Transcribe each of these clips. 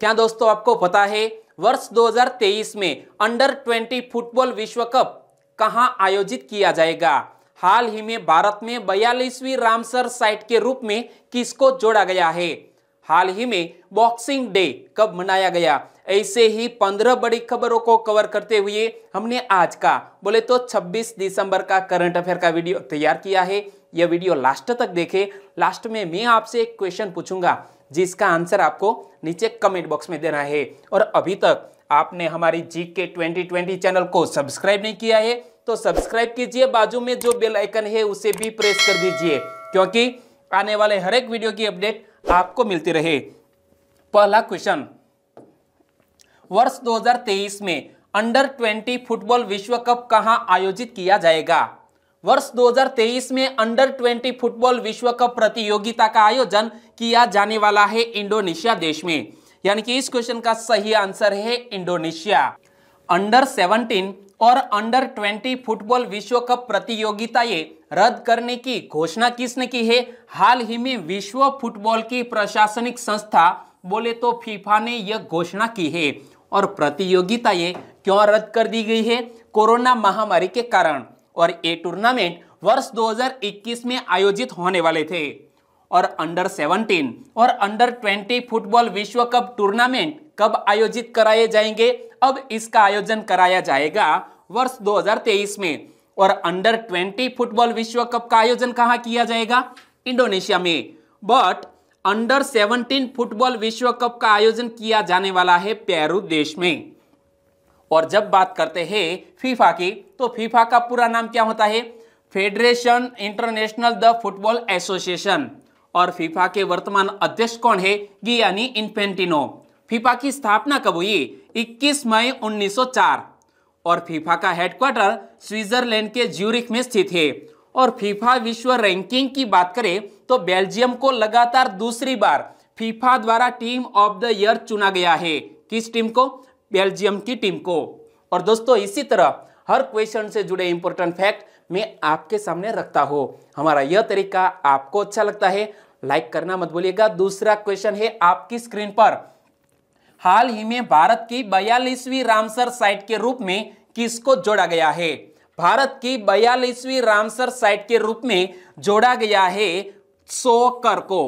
क्या दोस्तों आपको पता है वर्ष 2023 में अंडर 20 फुटबॉल विश्व कप कहां आयोजित किया जाएगा हाल ही में भारत में बयालीसवीं रामसर साइट के रूप में किसको जोड़ा गया है हाल ही में बॉक्सिंग डे कब मनाया गया ऐसे ही पंद्रह बड़ी खबरों को कवर करते हुए हमने आज का बोले तो 26 दिसंबर का करंट अफेयर का वीडियो तैयार किया है यह वीडियो लास्ट तक देखें लास्ट में मैं आपसे एक क्वेश्चन पूछूंगा जिसका आंसर आपको नीचे कमेंट बॉक्स में देना है और अभी तक आपने हमारी G K twenty twenty channel को सब्सक्राइब नहीं किया है तो सब्सक्राइब कीजिए बाजू में जो बेल आइकन है उसे भी प्रेस कर दीजिए क्योंकि आने वाले हर एक वीडियो की अपडेट आपको मिलती रहे पहला क्वेश्चन वर्ष 2023 में अंडर 20 फुटबॉल विश्व कप कहां आयोजित किया जाएगा वर्ष 2023 में अंडर 20 फुटबॉल विश्व कप प्रतियोगिता का आयोजन किया जाने वाला है इंडोनेशिया देश में यानी कि इस क्वेश्चन का सही आंसर है इंडोनेशिया अंडर 17 और अंडर 20 फुटबॉल विश्व कप प्रतियोगिता ये रद्द करने की घोषणा किसने की है हाल ही में विश्व फुटबॉल की प्रशासनिक संस्था बोले तो फीफा ने यह घोषणा की है और प्रतियोगिता ये क्यों रद्द कर दी गई है कोरोना महामारी के कारण और ये टूर्नामेंट वर्ष 2021 में आयोजित होने वाले थे और अंडर 17 और अंडर 20 फुटबॉल विश्व कप टूर्नामेंट कब आयोजित कराए जाएंगे अब इसका आयोजन कराया जाएगा वर्ष 2023 में और अंडर 20 फुटबॉल विश्व कप का आयोजन कहाँ किया जाएगा इंडोनेशिया में बट अंडर 17 फुटबॉल विश्व कप का आयोजन किया जाने वाला है पेरू देश में और जब बात करते हैं फीफा की तो फीफा का पूरा नाम क्या होता है federation international de football association और फीफा के वर्तमान अध्यक्ष कौन है गियानी इन्फेंटिनो फीफा की स्थापना कब हुई 21 मई 1904 और फीफा का हेडक्वार्टर स्विट्जरलैंड के ज्यूरिक में स्थित है और फीफा विश्व रैंकिंग की बात करें तो बेल्जियम को लगातार दूसरी बार फीफा द्वारा टीम ऑफ द ईयर चुना गया है किस टीम को बेल्जियम की टीम को और दोस्तों इसी तरह हर क्वेश्चन से जुड़े इंपॉर्टेंट फैक्ट मैं आपके सामने रखता हूँ हमारा यह तरीका आपको अच्छा लगता है लाइक करना मत बोलिएगा दूसरा क्वेश्चन है आपकी स्क्रीन पर हाल ही में भारत की बयालीसवीं रामसर साइट के रूप में किसको जोड़ा गया है भारत की बयालीसवीं रामसर साइट के रूप में जोड़ा गया है सोकर को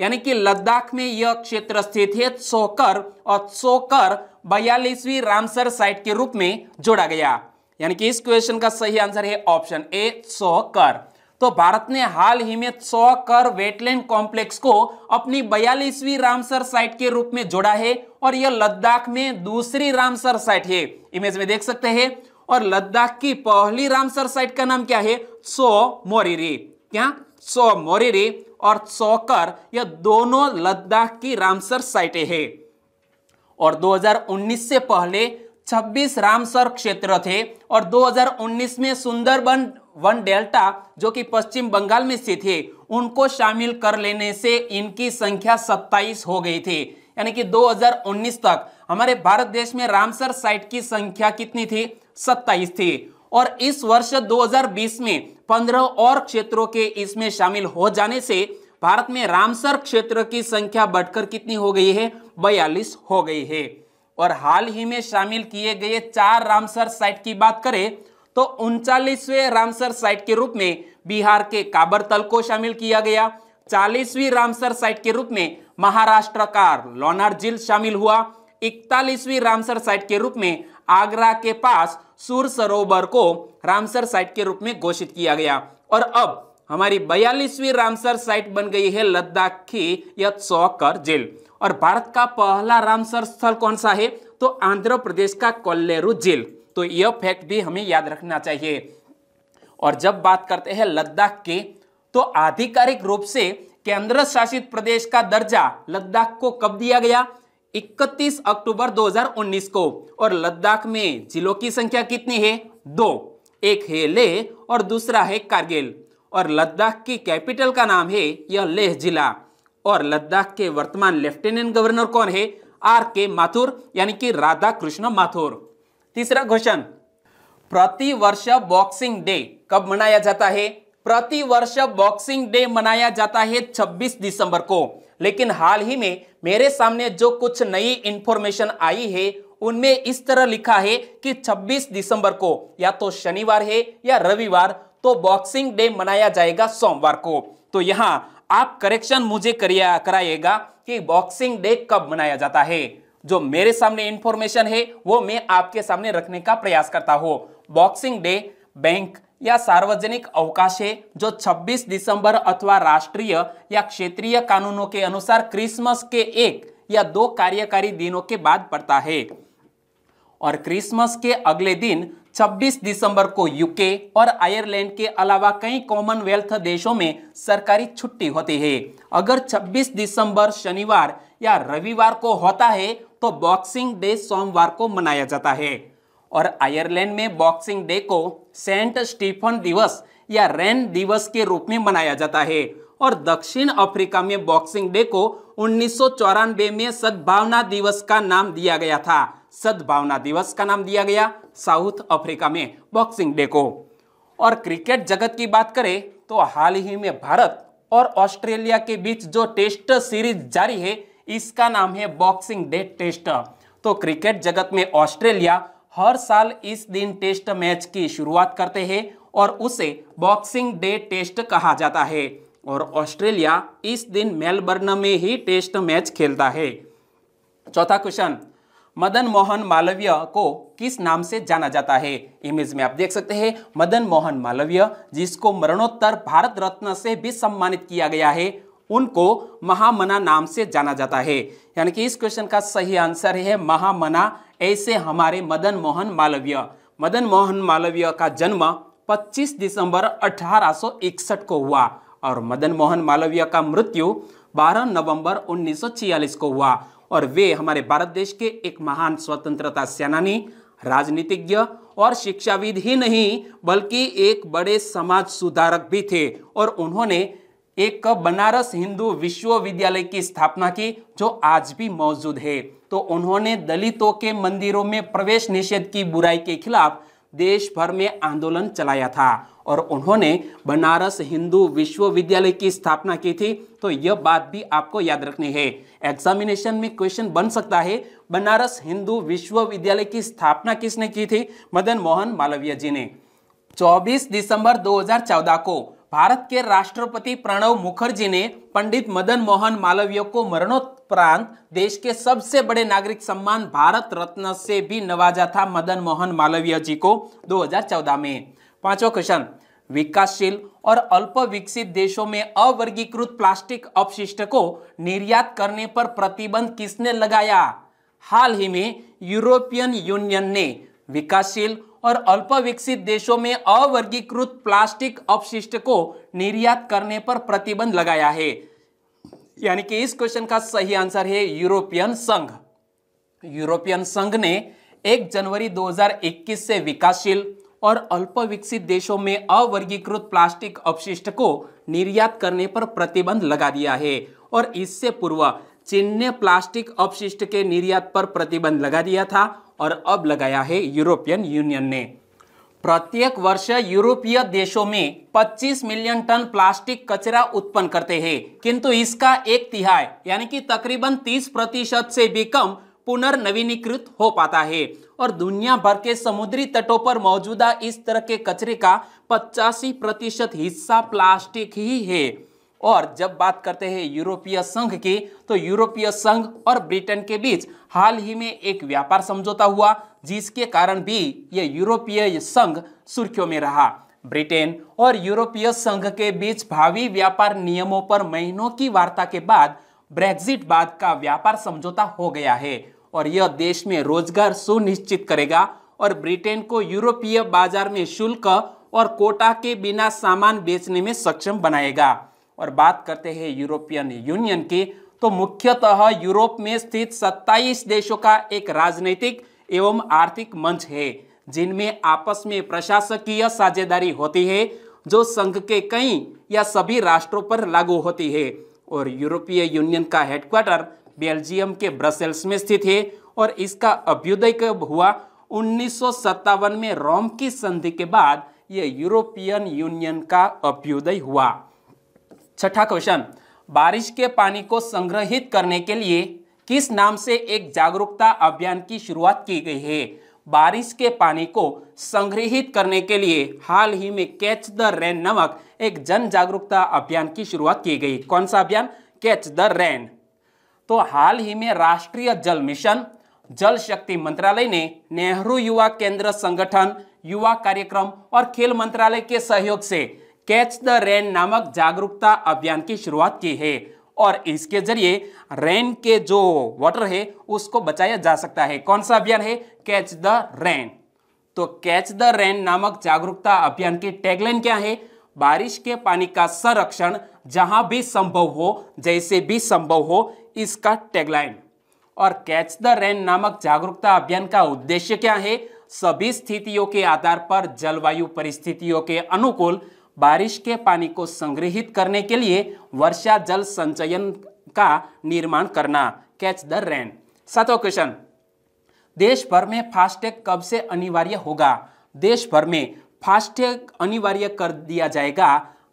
यानी कि लद्दाख में यह क्षेत्र स्थित है सोकर और सोकर बयालीसवीं रामसर साइट के रूप में जोड़ा गया यानी कि इस क्वेश्चन का सही आंसर है ऑप्शन ए सौ कर तो भारत ने हाल ही में सौ कर वेटलैंड कॉम्प्लेक्स को अपनी बयालीसवीं रामसर साइट के रूप में जोड़ा है और यह लद्दाख में दूसरी रामसर साइट है इमेज में देख सकते हैं और लद्दाख की पहली रामसर साइट का नाम क्या है सो मोरिरी क्या सो मोरिरी और सोकर यह दोनों लद्दाख की रामसर साइटें हैं और 2019 से पहले 26 रामसर क्षेत्र थे और 2019 में सुंदरबन वन डेल्टा जो कि पश्चिम बंगाल में स्थित है उनको शामिल कर लेने से इनकी संख्या 27 हो गई थी यानी कि 2019 तक हमारे भारत देश में रामसर साइट की संख्या कितनी थी 27 थी और इस वर्ष 2020 में 15 और क्षेत्रों के इसमें शामिल हो जाने से भारत में रामसर क्षेत्र की संख्या बढ़कर कितनी हो गई है बयालीस हो गई है और हाल ही में शामिल किए गए चार रामसर साइट की बात करें तो उनचालीसवें रामसर साइट के रूप में बिहार के काबरतल को शामिल किया गया चालीसवीं रामसर साइट के रूप में महाराष्ट्र का लोनार झील शामिल हुआ इकतालीसवीं रामसर साइट के रूप में आगरा के पास सूर सरोवर को रामसर साइट के रूप में घोषित किया गया और अब हमारी बयालीसवीं रामसर साइट बन गई है लद्दाख की यत सौकर झील और भारत का पहला रामसर स्थल कौन सा है तो आंध्र प्रदेश का कोल्लेरू जेल तो यह फैक्ट भी हमें याद रखना चाहिए और जब बात करते हैं लद्दाख के तो आधिकारिक रूप से केंद्र शासित प्रदेश का दर्जा लद्दाख को कब दिया गया 31 अक्टूबर 2019 को और लद्दाख में जिलों की संख्या कितनी है दो एक है लेह और दूसरा है कारगिल और लद्दाख की कैपिटल का नाम है यह लेह जिला और लद्दाख के वर्तमान लेफ्टिनेंट गवर्नर कौन है आर के माथुर यानी कि राधा कृष्ण माथुर तीसरा क्वेश्चन प्रति वर्ष बॉक्सिंग डे कब मनाया जाता है प्रति वर्ष बॉक्सिंग डे मनाया जाता है 26 दिसंबर को लेकिन हाल ही में मेरे सामने जो कुछ नई इंफॉर्मेशन आई है उनमें इस तरह लिखा है कि 26 दिसंबर को या तो शनिवार है या रविवार तो बॉक्सिंग डे मनाया जाएगा सोमवार को तो यहाँ आप करेक्शन मुझे कराइएगा कि बॉक्सिंग डे कब मनाया जाता है जो मेरे सामने इंफॉर्मेशन है वो मैं आपके सामने रखने का प्रयास करता हूँ बॉक्सिंग डे बैंक या सार्वजनिक अवकाश है जो 26 दिसंबर अथवा राष्ट्रीय या क्षेत्रीय कानूनों के अनुसार क्रिसमस के एक या दो कार्यकारी दिनों के बाद पड़ता है और क्रिसमस के अगले दिन 26 दिसंबर को यूके और आयरलैंड के अलावा कई कॉमनवेल्थ देशों में सरकारी छुट्टी होती है अगर 26 दिसंबर शनिवार या रविवार को होता है तो बॉक्सिंग डे सोमवार को मनाया जाता है और आयरलैंड में बॉक्सिंग डे को सेंट स्टीफन दिवस या रैन दिवस के रूप में मनाया जाता है और दक्षिण अफ्रीका में बॉक्सिंग डे को उन्नीस में सद्भावना दिवस का नाम दिया गया था सद्भावना दिवस का नाम दिया गया साउथ अफ्रीका में बॉक्सिंग डे को और क्रिकेट जगत की बात करें तो हाल ही में भारत और ऑस्ट्रेलिया के बीच जो टेस्ट सीरीज जारी है इसका नाम है बॉक्सिंग डे टेस्ट तो क्रिकेट जगत में ऑस्ट्रेलिया हर साल इस दिन टेस्ट मैच की शुरुआत करते हैं और उसे बॉक्सिंग डे टेस्ट कहा जाता है और ऑस्ट्रेलिया इस दिन मेलबर्न में ही टेस्ट मैच खेलता है चौथा क्वेश्चन मदन मोहन मालवीय को किस नाम से जाना जाता है इमेज में आप देख सकते हैं मदन मोहन मालवीय जिसको मरणोत्तर भारत रत्न से भी सम्मानित किया गया है उनको महामना नाम से जाना जाता है यानी कि इस क्वेश्चन का सही आंसर है महामना ऐसे हमारे मदन मोहन मालवीय मदन मोहन मालवीय का जन्म 25 दिसंबर अठारह को हुआ और मदन मोहन मालवीय का मृत्यु 12 नवंबर 1946 को हुआ और वे हमारे भारत देश के एक महान स्वतंत्रता सेनानी राजनीतिज्ञ और शिक्षाविद ही नहीं बल्कि एक बड़े समाज सुधारक भी थे और उन्होंने एक बनारस हिंदू विश्वविद्यालय की स्थापना की जो आज भी मौजूद है तो उन्होंने दलितों के मंदिरों में प्रवेश निषेध की बुराई के खिलाफ देश भर में आंदोलन चलाया था और उन्होंने बनारस हिंदू विश्वविद्यालय की स्थापना की थी तो यह बात भी आपको याद रखनी है एग्जामिनेशन में क्वेश्चन बन सकता है बनारस हिंदू विश्वविद्यालय की स्थापना किसने की थी मदन मोहन मालवीय जी ने 24 दिसंबर 2014 को भारत के राष्ट्रपति प्रणब मुखर्जी ने पंडित मदन मोहन मालवीय को मरणोत्प्रांत देश के सबसे बड़े नागरिक सम्मान भारत रत्न से भी नवाजा था मदन मोहन मालवीय जी को 2014 में पांचवा क्वेश्चन विकासशील और अल्प विकसित देशों में अवर्गीकृत प्लास्टिक अपशिष्ट को निर्यात करने पर प्रतिबंध किसने लगाया हाल ही में यूरोपियन यूनियन ने विकासशील और अल्प विकसित देशों में अवर्गीकृत प्लास्टिक अपशिष्ट को निर्यात करने पर प्रतिबंध लगाया है यानी कि इस क्वेश्चन का सही आंसर है यूरोपियन संघ यूरोपियन संघ ने 1 जनवरी 2021 से विकासशील और अल्प विकसित देशों में अवर्गीकृत प्लास्टिक अपशिष्ट को निर्यात करने पर प्रतिबंध लगा दिया है और इससे पूर्व चीन ने प्लास्टिक अपशिष्ट के निर्यात पर प्रतिबंध लगा दिया था और अब लगाया है यूरोपियन यूनियन ने प्रत्येक वर्ष यूरोपीय देशों में 25 मिलियन टन प्लास्टिक कचरा उत्पन्न करते हैं किंतु इसका एक तिहाई यानी कि तकरीबन 30 प्रतिशत से भी कम पुनर्नवीनीकृत हो पाता है और दुनिया भर के समुद्री तटों पर मौजूदा इस तरह के कचरे का पचासी प्रतिशत हिस्सा प्लास्टिक ही है और जब बात करते हैं यूरोपीय संघ की तो यूरोपीय संघ और ब्रिटेन के बीच हाल ही में एक व्यापार समझौता हुआ जिसके कारण भी ये यूरोपीय संघ सुर्खियों में रहा ब्रिटेन और यूरोपीय संघ के बीच भावी व्यापार नियमों पर महीनों की वार्ता के बाद ब्रेग्जिट बाद का व्यापार समझौता हो गया है और यह देश में रोजगार सुनिश्चित करेगा और ब्रिटेन को यूरोपीय बाजार में शुल्क और कोटा के बिना सामान बेचने में सक्षम बनाएगा और बात करते हैं यूरोपियन यूनियन की तो मुख्यतः यूरोप में स्थित 27 देशों का एक राजनीतिक एवं आर्थिक मंच है जिनमें आपस में प्रशासकीय साझेदारी होती है जो संघ के कई या सभी राष्ट्रों पर लागू होती है और यूरोपीय यूनियन का हेडक्वार्टर बेल्जियम के ब्रसेल्स में स्थित है और इसका अभ्युदय कब हुआ उन्नीस में रोम की संधि के बाद यह यूरोपियन यूनियन का अभ्युदय हुआ छठा क्वेश्चन बारिश के पानी को संग्रहित करने के लिए किस नाम से एक जागरूकता अभियान की शुरुआत की गई है बारिश के पानी को संग्रहित करने के लिए हाल ही में कैच द रेन नामक एक जन जागरूकता अभियान की शुरुआत की गई कौन सा अभियान कैच द रेन तो हाल ही में राष्ट्रीय जल मिशन जल शक्ति मंत्रालय ने नेहरू युवा केंद्र संगठन युवा कार्यक्रम और खेल मंत्रालय के सहयोग से कैच द रेन नामक जागरूकता अभियान की शुरुआत की है और इसके जरिए रेन के जो वाटर है उसको बचाया जा सकता है कौन सा अभियान है कैच द रेन तो कैच द रेन नामक जागरूकता अभियान की टैगलाइन क्या है बारिश के पानी का संरक्षण जहां भी संभव हो जैसे भी संभव हो इसका टैगलाइन और कैच द रेन नामक जागरूकता अभियान का उद्देश्य क्या है सभी स्थितियों के आधार पर जलवायु परिस्थितियों के अनुकूल बारिश के पानी को संग्रहित करने के लिए वर्षा जल संचयन का निर्माण करना कैच द रेन सातवां क्वेश्चन देश भर में फास्टैग कब से अनिवार्य होगा देश भर में फास्टैग अनिवार्य कर दिया जाएगा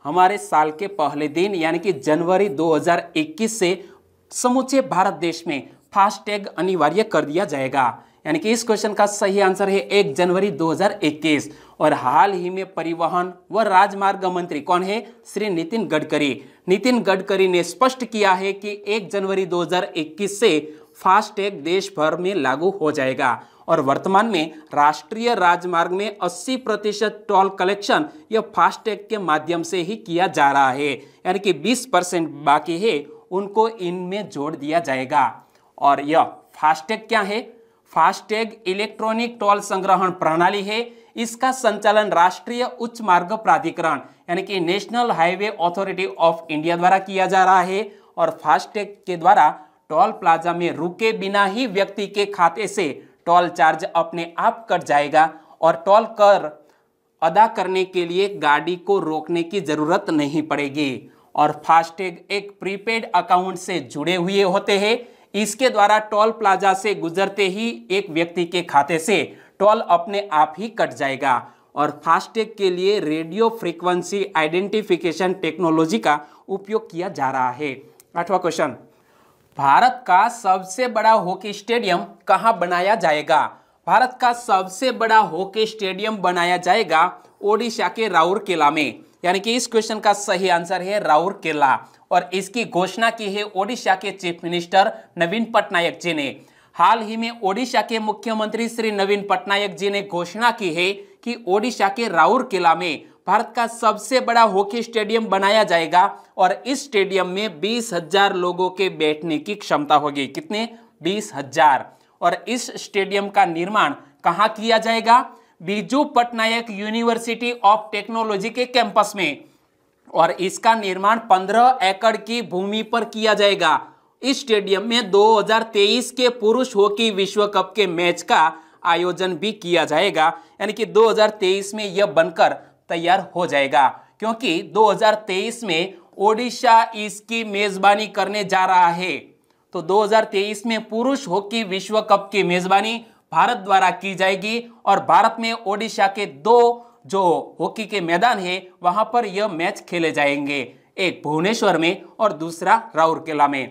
हमारे साल के पहले दिन यानी कि जनवरी 2021 से समूचे भारत देश में फास्टैग अनिवार्य कर दिया जाएगा यानी कि इस क्वेश्चन का सही आंसर है एक जनवरी 2021 और हाल ही में परिवहन व राजमार्ग मंत्री कौन है श्री नितिन गडकरी नितिन गडकरी ने स्पष्ट किया है कि एक जनवरी 2021 से फास्टैग देश भर में लागू हो जाएगा और वर्तमान में राष्ट्रीय राजमार्ग में 80 प्रतिशत टोल कलेक्शन यह फास्टैग के माध्यम से ही किया जा रहा है यानी कि 20 परसेंट बाकी है उनको इनमें जोड़ दिया जाएगा और यह फास्टैग क्या है फास्टैग इलेक्ट्रॉनिक टोल संग्रहण प्रणाली है इसका संचालन राष्ट्रीय उच्च मार्ग प्राधिकरण यानी कि National Highway Authority of India द्वारा किया जा रहा है और फास्टैग के द्वारा टोल प्लाजा में रुके बिना ही व्यक्ति के खाते से टोल चार्ज अपने आप कट जाएगा और टोल कर अदा करने के लिए गाड़ी को रोकने की ज़रूरत नहीं पड़ेगी और फास्टैग एक प्रीपेड अकाउंट से जुड़े हुए होते हैं इसके द्वारा टोल प्लाजा से गुजरते ही एक व्यक्ति के खाते से टोल अपने आप ही कट जाएगा और फास्टैग के लिए रेडियो फ्रीक्वेंसी आइडेंटिफिकेशन टेक्नोलॉजी का उपयोग किया जा रहा है आठवां क्वेश्चन भारत का सबसे बड़ा हॉकी स्टेडियम कहाँ बनाया जाएगा भारत का सबसे बड़ा हॉकी स्टेडियम बनाया जाएगा ओडिशा के राउर में यानी कि इस क्वेश्चन का सही आंसर है राउर और इसकी घोषणा की है ओडिशा के चीफ मिनिस्टर नवीन पटनायक जी ने हाल ही में ओडिशा के मुख्यमंत्री श्री नवीन पटनायक जी ने घोषणा की है कि ओडिशा के राउर किला में भारत का सबसे बड़ा हॉकी स्टेडियम बनाया जाएगा और इस स्टेडियम में बीस हजार लोगों के बैठने की क्षमता होगी कितने बीस हजार और इस स्टेडियम का निर्माण कहाँ किया जाएगा Biju Patnaik University of Technology के कैंपस में और इसका निर्माण 15 एकड़ की भूमि पर किया जाएगा इस स्टेडियम में 2023 के पुरुष हॉकी विश्व कप के मैच का आयोजन भी किया जाएगा यानी कि 2023 में यह बनकर तैयार हो जाएगा क्योंकि 2023 में ओडिशा इसकी मेजबानी करने जा रहा है तो 2023 में पुरुष हॉकी विश्व कप की मेजबानी भारत द्वारा की जाएगी और भारत में ओडिशा के दो जो हॉकी के मैदान है वहां पर यह मैच खेले जाएंगे एक भुवनेश्वर में और दूसरा राउरकेला में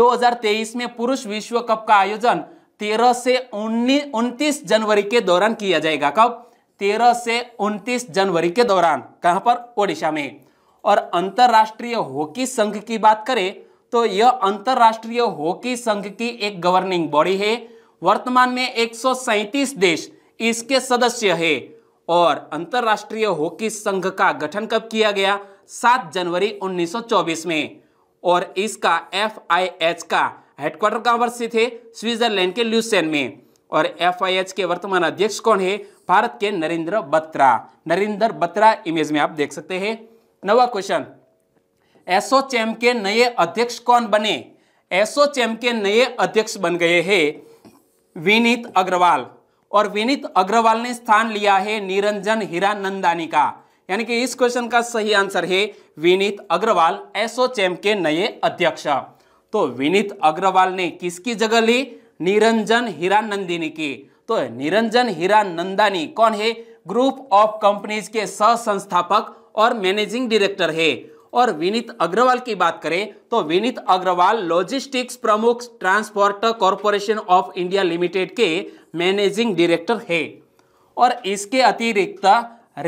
2023 में पुरुष विश्व कप का आयोजन 13 से उन्नीस उनतीस जनवरी के दौरान किया जाएगा कब 13 से 29 जनवरी के दौरान कहा पर ओडिशा में और अंतर्राष्ट्रीय हॉकी संघ की बात करें तो यह अंतर्राष्ट्रीय हॉकी संघ की एक गवर्निंग बॉडी है वर्तमान में एक देश इसके सदस्य है और अंतरराष्ट्रीय हॉकी संघ का गठन कब किया गया 7 जनवरी 1924 में और इसका एफ आई एच का हेडक्वार्टर पर स्थित है स्विट्जरलैंड के ल्यूसेन में और एफ आई एच के वर्तमान अध्यक्ष कौन है भारत के नरेंद्र बत्रा नरेंद्र बत्रा इमेज में आप देख सकते हैं नवा क्वेश्चन एसोचैम के नए अध्यक्ष कौन बने एसोचैम के नए अध्यक्ष बन गए हैं विनीत अग्रवाल और विनीत अग्रवाल ने स्थान लिया है निरंजन नंदानी का यानी कि इस क्वेश्चन का सही आंसर है विनीत अग्रवाल एसोचैम के नए अध्यक्ष तो विनीत अग्रवाल ने किसकी जगह ली निरंजन हीरा नंदिनी की तो निरंजन हीरा नंदानी कौन है ग्रुप ऑफ कंपनीज के सह संस्थापक और मैनेजिंग डायरेक्टर है और विनीत अग्रवाल की बात करें तो विनीत अग्रवाल लॉजिस्टिक्स प्रमुख Transport Corporation of India Limited के मैनेजिंग डायरेक्टर है और इसके अतिरिक्त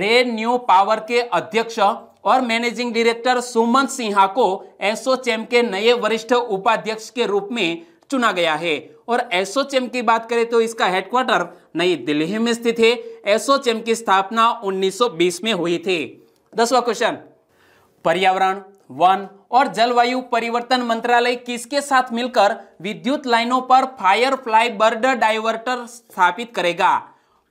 रे न्यू पावर के अध्यक्ष और मैनेजिंग डायरेक्टर सुमन सिन्हा को एसोचेम के नए वरिष्ठ उपाध्यक्ष के रूप में चुना गया है और एसोचेम की बात करें तो इसका हेडक्वार्टर नई दिल्ली में स्थित है एसोचेम की स्थापना 1920 में हुई थी दसवा क्वेश्चन पर्यावरण वन और जलवायु परिवर्तन मंत्रालय किसके साथ मिलकर विद्युत लाइनों पर फायर फ्लाई बर्ड डाइवर्टर स्थापित करेगा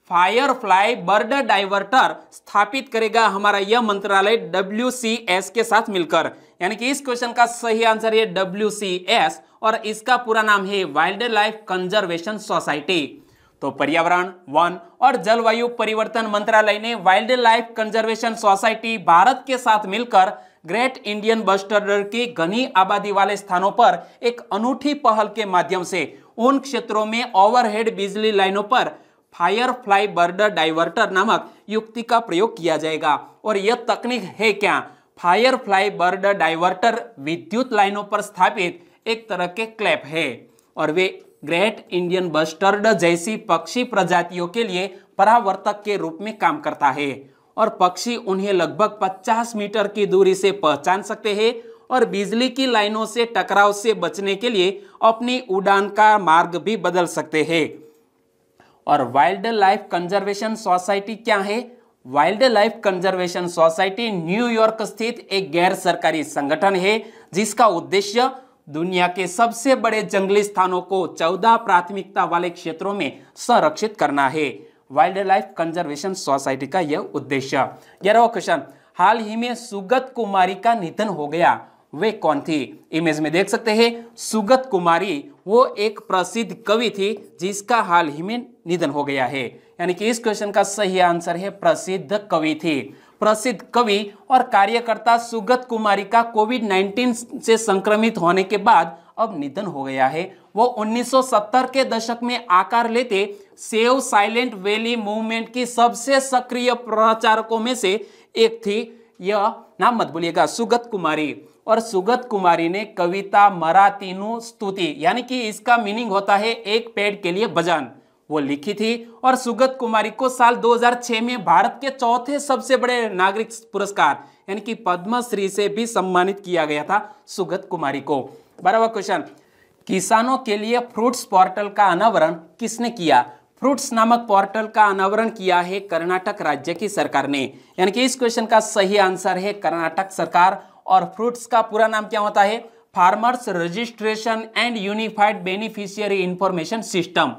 फायर फ्लाई बर्ड डाइवर्टर स्थापित करेगा हमारा यह मंत्रालय डब्ल्यू के साथ मिलकर यानी कि इस क्वेश्चन का सही आंसर है डब्ल्यू और इसका पूरा नाम है वाइल्ड लाइफ कंजर्वेशन सोसाइटी तो पर्यावरण वन और जलवायु परिवर्तन मंत्रालय ने Wildlife Conservation Society Bharat के साथ मिलकर ग्रेट इंडियन बस्टर्डर की घनी आबादी वाले स्थानों पर एक अनूठी पहल के माध्यम से उन क्षेत्रों में ओवरहेड बिजली लाइनों पर फायर फ्लाई बर्ड डाइवर्टर नामक युक्ति का प्रयोग किया जाएगा और यह तकनीक है क्या फायर फ्लाई बर्ड डाइवर्टर विद्युत लाइनों पर स्थापित एक तरह के क्लैप है और वे ग्रेट इंडियन बस्टर्ड जैसी पक्षी प्रजातियों के लिए परावर्तक के रूप में काम करता है और पक्षी उन्हें लगभग 50 मीटर की दूरी से पहचान सकते हैं और बिजली की लाइनों से टकराव से बचने के लिए अपनी उड़ान का मार्ग भी बदल सकते हैं और वाइल्ड लाइफ कंजर्वेशन सोसाइटी क्या है Wildlife Conservation Society New York स्थित एक गैर सरकारी संगठन है जिसका उद्देश्य दुनिया के सबसे बड़े जंगली स्थानों को चौदह प्राथमिकता वाले क्षेत्रों में संरक्षित करना है वाइल्ड लाइफ कंजर्वेशन सोसाइटी का यह उद्देश्य ग्यारहवा क्वेश्चन हाल ही में सुगत कुमारी का निधन हो गया वे कौन थी इमेज में देख सकते हैं सुगत कुमारी वो एक प्रसिद्ध कवि थी जिसका हाल ही में निधन हो गया है यानी कि इस क्वेश्चन का सही आंसर है प्रसिद्ध कवि थी प्रसिद्ध कवि और कार्यकर्ता सुगत कुमारी का कोविड 19 से संक्रमित होने के बाद अब निधन हो गया है वो 1970 के दशक में आकार लेते सेव साइलेंट वैली मूवमेंट की सबसे सक्रिय प्रचारकों में से एक थी यह नाम मत भूलिएगा सुगत कुमारी और सुगत कुमारी ने कविता मरातीनु स्तुति यानी कि इसका मीनिंग होता है एक पेड़ के लिए भजन वो लिखी थी और सुगत कुमारी को साल 2006 में भारत के चौथे सबसे बड़े नागरिक पुरस्कार यानी कि पद्मश्री से भी सम्मानित किया गया था सुगत कुमारी को बराबर क्वेश्चन किसानों के लिए फ्रूट्स पोर्टल का अनावरण किसने किया फ्रूट्स नामक पोर्टल का अनावरण किया है कर्नाटक राज्य की सरकार ने यानी कि इस क्वेश्चन का सही आंसर है कर्नाटक सरकार और फ्रूट्स का पूरा नाम क्या होता है Farmers Registration and Unified Beneficiary Information System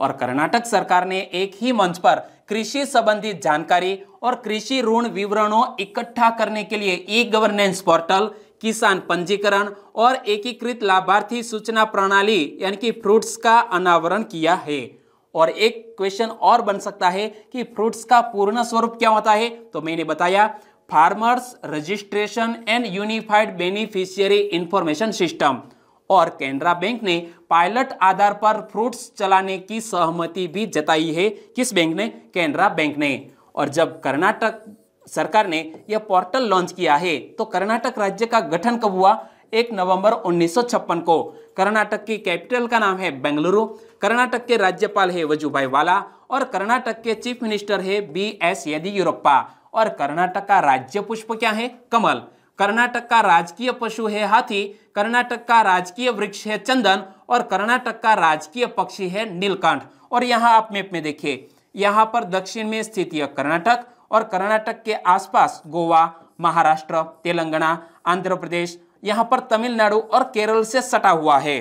और कर्नाटक सरकार ने एक ही मंच पर कृषि संबंधित जानकारी और कृषि ऋण विवरणों इकट्ठा करने के लिए ई गवर्नेंस पोर्टल किसान पंजीकरण और एकीकृत लाभार्थी सूचना प्रणाली यानी कि फ्रूट्स का अनावरण किया है और एक क्वेश्चन और बन सकता है कि फ्रूट्स का पूर्ण स्वरूप क्या होता है तो मैंने बताया Farmers Registration and Unified Beneficiary Information System और कैनरा बैंक ने पायलट आधार पर फ्रूट्स चलाने की सहमति भी जताई है किस बैंक ने कैनरा बैंक ने और जब कर्नाटक सरकार ने यह पोर्टल लॉन्च किया है तो कर्नाटक राज्य का गठन कब हुआ एक नवंबर उन्नीस को कर्नाटक की कैपिटल का नाम है बेंगलुरु कर्नाटक के राज्यपाल है वजूभाई वाला और कर्नाटक के चीफ मिनिस्टर है बी एस येदियुरप्पा और कर्नाटक का राज्य पुष्प क्या है कमल कर्नाटक का राजकीय पशु है हाथी कर्नाटक का राजकीय वृक्ष है चंदन और कर्नाटक का राजकीय पक्षी है नीलकंठ और यहाँ आप मैप में देखिए यहाँ पर दक्षिण में स्थित यह कर्नाटक और कर्नाटक के आसपास गोवा महाराष्ट्र तेलंगाना आंध्र प्रदेश यहाँ पर तमिलनाडु और केरल से सटा हुआ है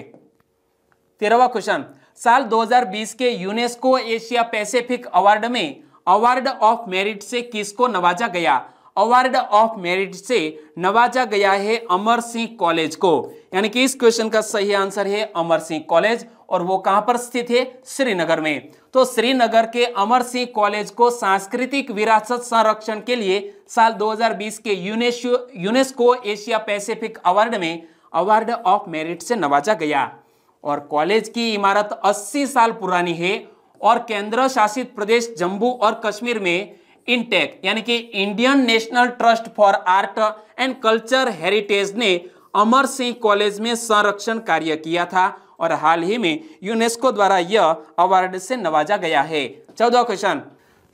तेरहवा क्वेश्चन साल 2020 के यूनेस्को एशिया पैसिफिक अवार्ड में अवार्ड ऑफ मेरिट से किसको नवाजा गया अवार्ड ऑफ मेरिट से नवाजा गया है अमर सिंह कॉलेज को यानी कि इस क्वेश्चन का सही आंसर है अमर सिंह कॉलेज और वो कहां पर स्थित है श्रीनगर में तो श्रीनगर के अमर सिंह कॉलेज को सांस्कृतिक विरासत संरक्षण के लिए साल 2020 के UNESCO UNESCO Asia Pacific award में अवार्ड ऑफ मेरिट से नवाजा गया और कॉलेज की इमारत 80 साल पुरानी है और केंद्र शासित प्रदेश जम्मू और कश्मीर में ઇન્ટેક यानी कि Indian National Trust for Art and Culture Heritage ने अमर सिंह कॉलेज में संरक्षण कार्य किया था और हाल ही में यूनेस्को द्वारा यह अवार्ड से नवाजा गया है चौदह क्वेश्चन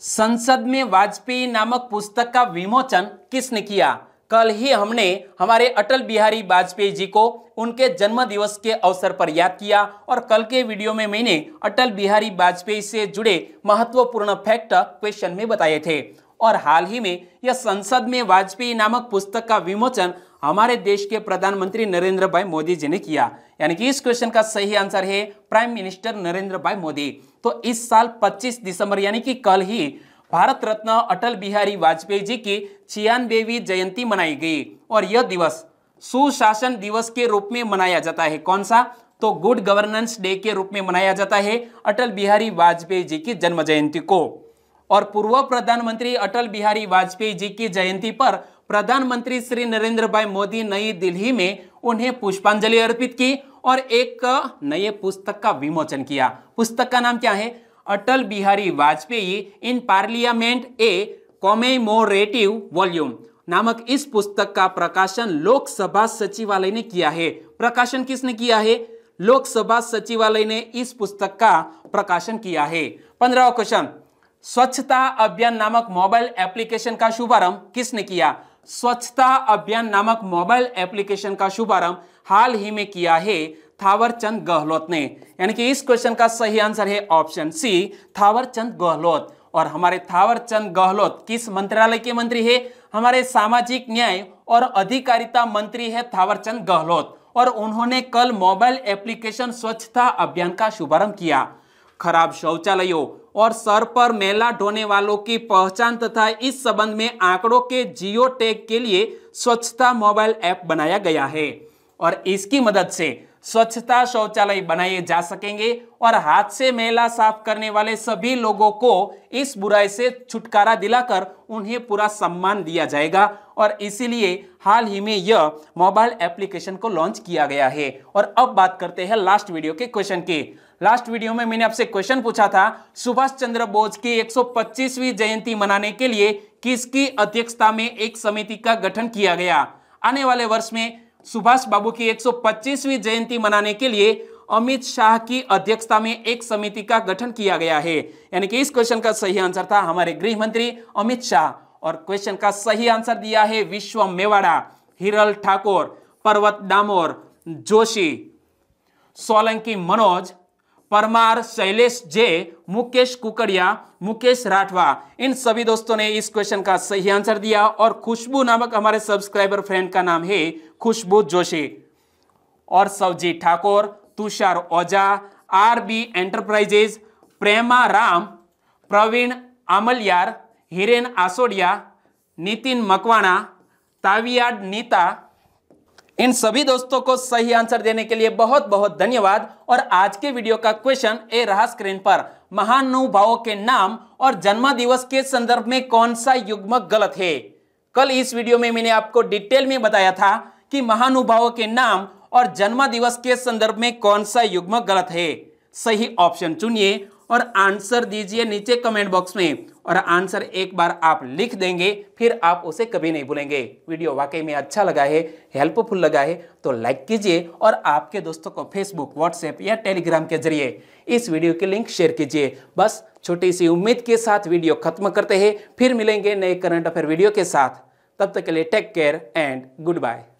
संसद में वाजपेयी नामक पुस्तक का विमोचन किसने किया कल ही हमने हमारे अटल बिहारी वाजपेयी जी को उनके जन्म दिवस के अवसर पर याद किया और कल के वीडियो में मैंने अटल बिहारी वाजपेयी से जुड़े महत्वपूर्ण फैक्ट क्वेश्चन में बताए थे और हाल ही में यह संसद में वाजपेयी नामक पुस्तक का विमोचन हमारे देश के प्रधानमंत्री नरेंद्र भाई मोदी जी ने किया यानी कि इस क्वेश्चन का सही आंसर है प्राइम मिनिस्टर नरेंद्र भाई मोदी तो इस साल 25 दिसंबर यानी कि कल ही भारत रत्न अटल बिहारी वाजपेयी जी की छियानबेवी जयंती मनाई गई और यह दिवस सुशासन दिवस के रूप में मनाया जाता है कौन सा तो गुड गवर्नेंस डे के रूप में मनाया जाता है अटल बिहारी वाजपेयी जी की जन्म जयंती को और पूर्व प्रधानमंत्री अटल बिहारी वाजपेयी जी की जयंती पर प्रधानमंत्री श्री नरेंद्र भाई मोदी नई दिल्ली में उन्हें पुष्पांजलि अर्पित की और एक नए पुस्तक का विमोचन किया पुस्तक का नाम क्या है Atal Bihari Vajpayee in Parliament a commemorative volume नामक इस पुस्तक का प्रकाशन लोकसभा सचिवालय ने किया है प्रकाशन किसने किया है लोकसभा सचिवालय ने इस पुस्तक का प्रकाशन किया है पंद्रह क्वेश्चन स्वच्छता अभियान नामक मोबाइल एप्लीकेशन का शुभारंभ किसने किया स्वच्छता अभियान नामक मोबाइल एप्लीकेशन का शुभारंभ हाल ही में किया है थावरचंद गहलोत ने यानी कि इस क्वेश्चन का सही आंसर है ऑप्शन सी थावरचंद गहलोत और हमारे थावरचंद गहलोत किस मंत्रालय के मंत्री है हमारे सामाजिक न्याय और अधिकारिता मंत्री है थावरचंद गहलोत और उन्होंने कल मोबाइल एप्लीकेशन स्वच्छता अभियान का शुभारंभ किया खराब शौचालयों और सर पर मेला ढोने वालों की पहचान तथा इस संबंध में आंकड़ों के जियो टैग के लिए स्वच्छता मोबाइल ऐप बनाया गया है और इसकी मदद से स्वच्छता शौचालय बनाए जा सकेंगे और हाथ से मेला साफ करने वाले सभी लोगों को इस बुराई से छुटकारा दिलाकर उन्हें पूरा सम्मान दिया जाएगा और इसीलिए हाल ही में यह मोबाइल एप्लीकेशन को लॉन्च किया गया है और अब बात करते हैं लास्ट वीडियो के क्वेश्चन की लास्ट वीडियो में मैंने आपसे क्वेश्चन पूछा था सुभाष चंद्र बोस की 125वीं जयंती मनाने के लिए किसकी अध्यक्षता में एक समिति का गठन किया गया आने वाले वर्ष में सुभाष बाबू की 125वीं जयंती मनाने के लिए अमित शाह की अध्यक्षता में एक समिति का गठन किया गया है यानी कि इस क्वेश्चन का सही आंसर था हमारे गृह मंत्री अमित शाह और क्वेश्चन का सही आंसर दिया है विश्व मेवाड़ा हिरल ठाकुर पर्वत डामोर जोशी सोलंकी मनोज परमार शैलेश जे मुकेश कुकड़िया मुकेश राठवा इन सभी दोस्तों ने इस क्वेश्चन का सही आंसर दिया और खुशबू नामक हमारे सब्सक्राइबर फ्रेंड का नाम है खुशबू जोशी और Savji Thakur Tushar Ojha R B Enterprises Prema Ram Praveen Amliyar Hiren Asodiya Nitin Makwana Taviyad Neeta इन सभी दोस्तों को सही आंसर देने के लिए बहुत बहुत धन्यवाद और आज के वीडियो का क्वेश्चन ए रहा स्क्रीन पर महानुभावों के नाम और जन्म दिवस के संदर्भ में कौन सा युग्म गलत है कल इस वीडियो में मैंने आपको डिटेल में बताया था कि महानुभावों के नाम और जन्म दिवस के संदर्भ में कौन सा युग्म गलत है सही ऑप्शन चुनिए और आंसर दीजिए नीचे कमेंट बॉक्स में और आंसर एक बार आप लिख देंगे फिर आप उसे कभी नहीं भूलेंगे वीडियो वाकई में अच्छा लगा है हेल्पफुल लगा है तो लाइक कीजिए और आपके दोस्तों को फेसबुक व्हाट्सएप या टेलीग्राम के जरिए इस वीडियो की लिंक शेयर कीजिए बस छोटी सी उम्मीद के साथ वीडियो खत्म करते हैं फिर मिलेंगे नए करंट अफेयर वीडियो के साथ तब तक के लिए take care and good bye